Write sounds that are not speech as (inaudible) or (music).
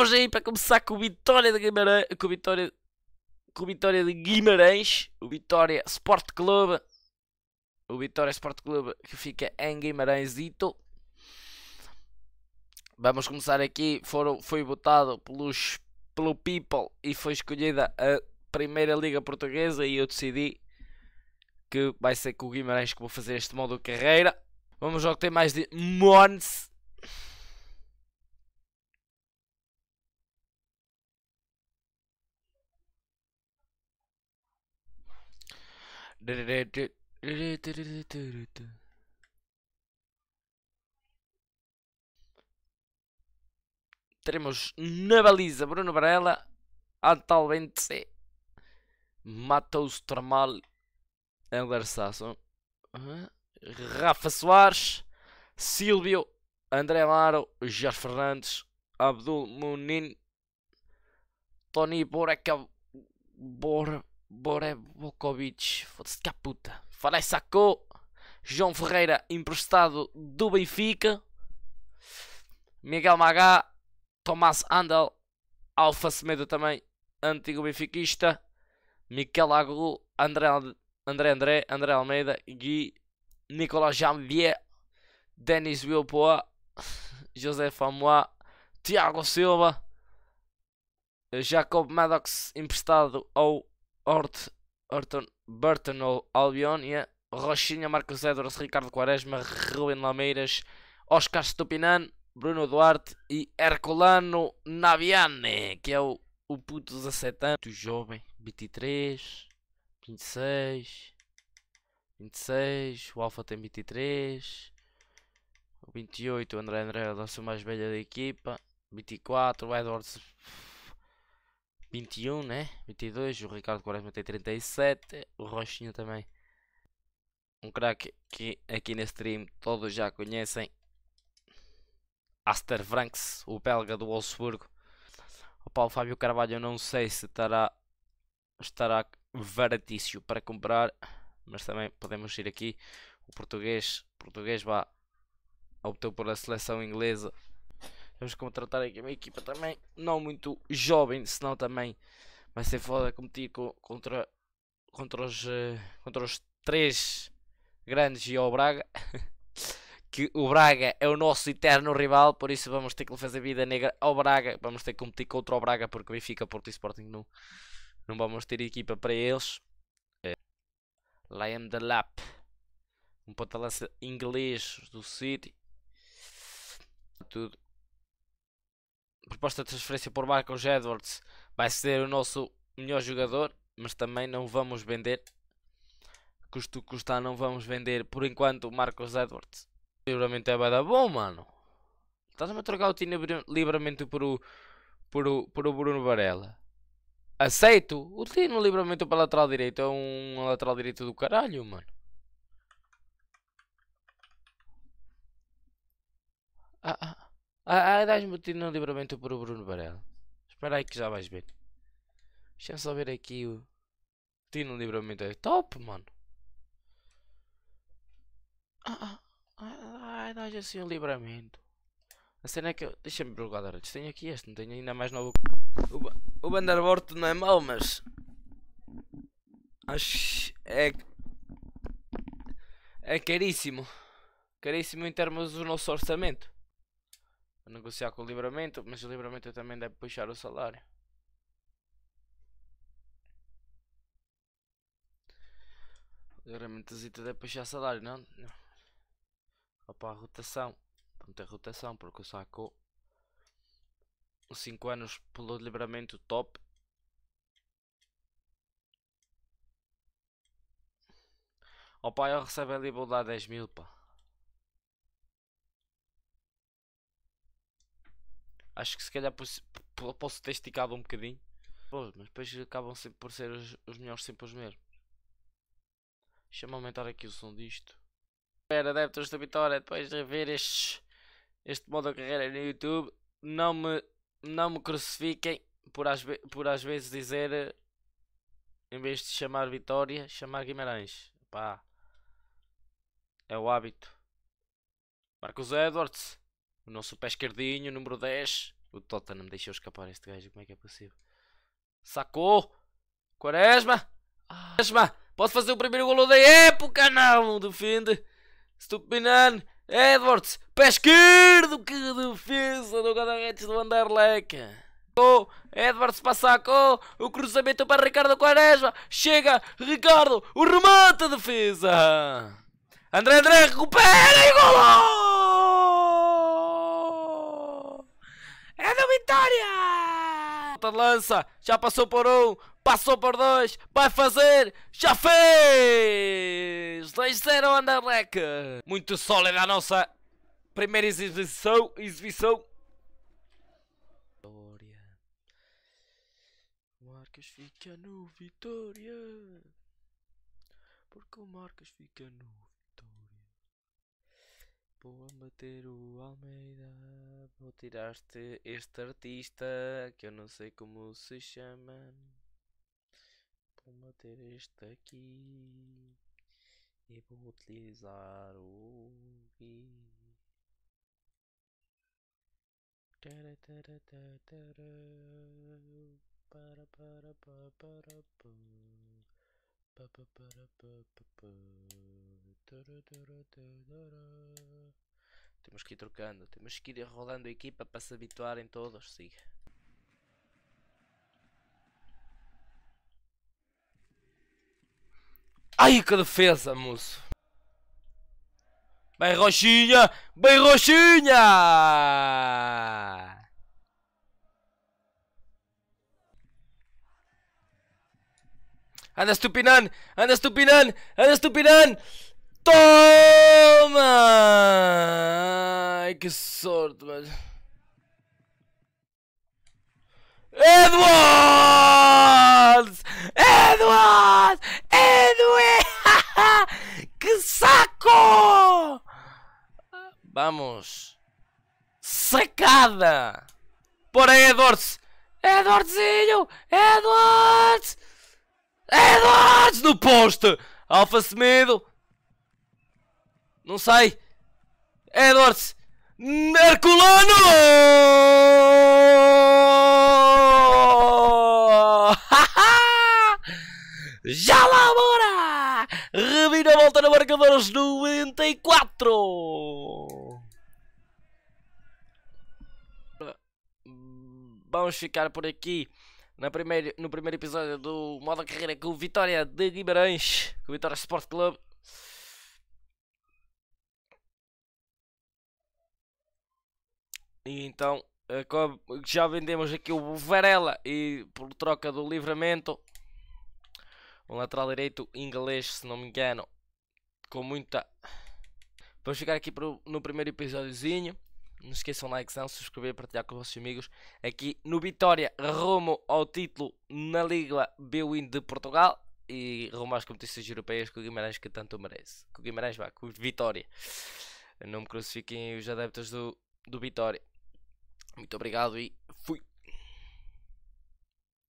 Vamos aí para começar com o Vitória de Guimarães. Com o Vitória, com o Vitória de Guimarães. O Vitória Sport Clube. O Vitória Sport Clube que fica em Guimarãesito. Vamos começar aqui. Foram, foi votado pelos, pelo People e foi escolhida a Primeira Liga Portuguesa. E eu decidi que vai ser com o Guimarães que vou fazer este modo de carreira. Vamos ao que tem mais de Mons. Teremos na baliza Bruno Varela, Antal Bentse, Matos Tramal, Ander Sasson, Rafa Soares, Silvio, André Amaro, Jorge Fernandes, Abdul Munin, Tony Boreca, Bor, Bore, Kovic, foda-se cá puta. Farei sacou. João Ferreira emprestado do Benfica. Miguel Magá, Tomás Andal, Alfa Semedo também, antigo benfiquista. Miquel Agulu, André, André André, André Almeida, Gui, Nicolas Jambier, Denis Wilpoa, José Famoa, Tiago Silva, Jacob Maddox emprestado ao Hort Orton, Burton Albion e Rochinha, Marcos Edwards, Ricardo Quaresma, Ruben Lameiras, Oscar Stupinan, Bruno Duarte e Herculano Naviane, que é o, o puto 17 anos, muito jovem, 23, 26, 26, o Alfa tem 23, o 28, o André André, é o nosso mais velho da equipa, 24, o Edwards 21, né? 22. O Ricardo Quaresma tem 37. O Rochinha também. Um craque que aqui neste stream todos já conhecem. Aster Franks, o belga do Wolfsburgo. O Paulo Fábio Carvalho não sei se estará, estará baratício para comprar. Mas também podemos ir aqui. O português, português vá, optou pela seleção inglesa Vamos contratar aqui uma equipa também, não muito jovem, senão também vai ser foda competir co contra, contra, os, eh, contra os três grandes e ao Braga. (laughs) que o Braga é o nosso eterno rival, por isso vamos ter que fazer vida negra ao Braga. Vamos ter que competir contra o Braga, porque o Benfica, Porto e Sporting não, não vamos ter equipa para eles. Eh, Liam the Lap, um ponta inglês do City. Tudo proposta de transferência por Marcos Edwards vai ser o nosso melhor jogador, mas também não vamos vender. Custo custar, não vamos vender por enquanto o Marcos Edwards. Livramento é bada bom, mano. Estás-me a trocar o Tino livremente por o, por, o, por o Bruno Varela. Aceito. O Tino livremente para lateral direito é um lateral direito do caralho, mano. Ah, ah. Ah, ah dás-me o tiro no livramento para o Bruno Varela. Espera aí que já vais ver. Deixa-me só ver aqui o. tino livramento é top, mano. Ah, ah, ah dás assim o um livramento. A cena é que eu. Deixa-me guarda-redes. Tenho aqui este, não tenho ainda mais novo. O, o Vanderbort não é mau, mas. Acho. É. É caríssimo. Caríssimo em termos do nosso orçamento negociar com o livramento, mas o livramento também deve puxar o salário. O Livramento Zita deve puxar salário, não? não. a rotação. Vamos ter rotação, porque o saco 5 anos pelo livramento top. O pai recebe a liberdade 10 mil, pá. Acho que se calhar posso, posso ter esticado um bocadinho. Pô, mas depois acabam sempre por ser os, os melhores sempre os mesmos. Deixa-me aumentar aqui o som disto. Espera, adeptos da vitória, depois de ver este, este modo de carreira no YouTube, não me, não me crucifiquem por às, por às vezes dizer, eh, em vez de chamar Vitória, chamar Guimarães. Pá, é o hábito. Marcos Edwards, o nosso pé esquerdinho, número 10. O Tottenham deixou escapar este gajo. Como é que é possível? Sacou! Quaresma! Quaresma! Pode fazer o primeiro golo da época! Não! Defende! Stupinan! Edwards! Pé esquerdo! Que defesa do guarda do Anderlecht! Edwards Passaco, o cruzamento para Ricardo Quaresma, chega Ricardo, o remate a defesa. André André recupera e golo! vitória! Outra lança, já passou por um, passou por dois, vai fazer, já fez! 2-0 Anderlecht! Muito sólida a nossa primeira exibição, exibição. Vitória. Marcas fica no Vitória. Porque o Marcas fica no Vou bater o Almeida. Vou tirar-te este artista que eu não sei como se chama. Vou bater este aqui. E vou utilizar o. Tara, tara, tara, para para para para para para para para temos que ir trocando, temos que ir rolando a equipa para se habituarem todos, siga. Ai que defesa, moço! Bem roxinha! Bem roxinha! Anda Stupinan! Anda Stupinan! Anda Stupinan! Toma! Ai, que sorte, velho. Edwards! Edwards! Edwards! (laughs) que saco! Vamos. Sacada! aí, Edwards! Edwardzinho! Edwards! Edwards no poste! Alfa semido não sei. Edwards. Merculano! (laughs) Já lá, bora! Revira a volta na marcador aos 94! Vamos ficar por aqui na primeiro, no primeiro episódio do modo Carreira com Vitória de Guimarães, com Vitória Sport Club. E então eh, já vendemos aqui o Varela e por troca do livramento. Um lateral direito inglês, se não me engano. Com muita. Vamos chegar aqui pro, no primeiro episódiozinho. Não esqueçam de likezão, subscrever, partilhar com os vossos amigos. Aqui no Vitória, rumo ao título na Liga Bwin de Portugal. E rumo às competições europeias com o Guimarães que tanto merece. com o Guimarães vá, com o Vitória. Não me crucifiquem os adeptos do, do Vitória. Muito obrigado e